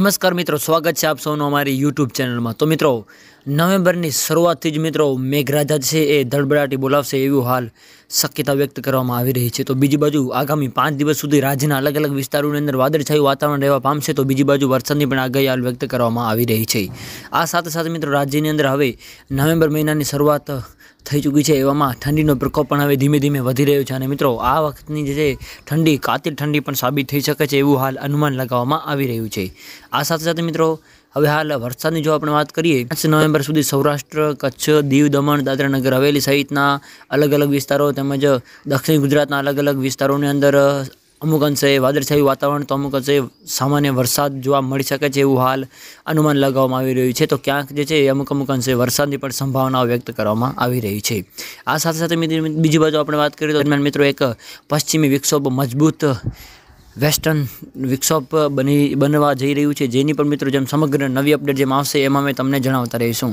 નમસ્કાર મિત્રો સ્વાગત છે આપ સૌનું અમારી યુટ્યુબ ચેનલમાં તો મિત્રો નવેમ્બરની શરૂઆતથી જ મિત્રો મેઘરાજા છે એ ધડબડાટી બોલાવશે એવું હાલ શક્યતા વ્યક્ત કરવામાં આવી રહી છે તો બીજી બાજુ આગામી પાંચ દિવસ સુધી રાજ્યના અલગ અલગ વિસ્તારોની અંદર વાદળછાયું વાતાવરણ રહેવા પામશે તો બીજી બાજુ વરસાદની પણ આગાહી હાલ વ્યક્ત કરવામાં આવી રહી છે આ સાથે સાથે મિત્રો રાજ્યની અંદર હવે નવેમ્બર મહિનાની શરૂઆત થઈ ચૂકી છે એવામાં ઠંડીનો પ્રકોપ પણ હવે ધીમે ધીમે વધી રહ્યો છે અને મિત્રો આ વખતની જે ઠંડી કાતિલ ઠંડી પણ સાબિત થઈ શકે છે એવું હાલ અનુમાન લગાવવામાં આવી રહ્યું છે આ સાથે સાથે મિત્રો હવે હાલ વરસાદની જો આપણે વાત કરીએ પાંચ નવેમ્બર સુધી સૌરાષ્ટ્ર કચ્છ દીવ દમણ દાદરાનગર હવેલી સહિતના અલગ અલગ વિસ્તારો તેમજ દક્ષિણ ગુજરાતના અલગ અલગ વિસ્તારોની અંદર અમુક અંશે વાદળછાયું વાતાવરણ તો અમુક અંશે સામાન્ય વરસાદ જોવા મળી શકે છે એવું હાલ અનુમાન લગાવવામાં આવી રહ્યું છે તો ક્યાંક જે છે અમુક અમુક અંશે વરસાદની પણ સંભાવનાઓ વ્યક્ત કરવામાં આવી રહી છે આ સાથે સાથે બીજી બાજુ આપણે વાત કરીએ તો દરમિયાન મિત્રો એક પશ્ચિમી વિક્ષોભ મજબૂત વેસ્ટર્ન વિક્ષોપ બની બનવા જઈ રહ્યું છે જેની પણ મિત્રો જેમ સમગ્ર નવી અપડેટ જેમ આવશે એમાં અમે તમને જણાવતા રહીશું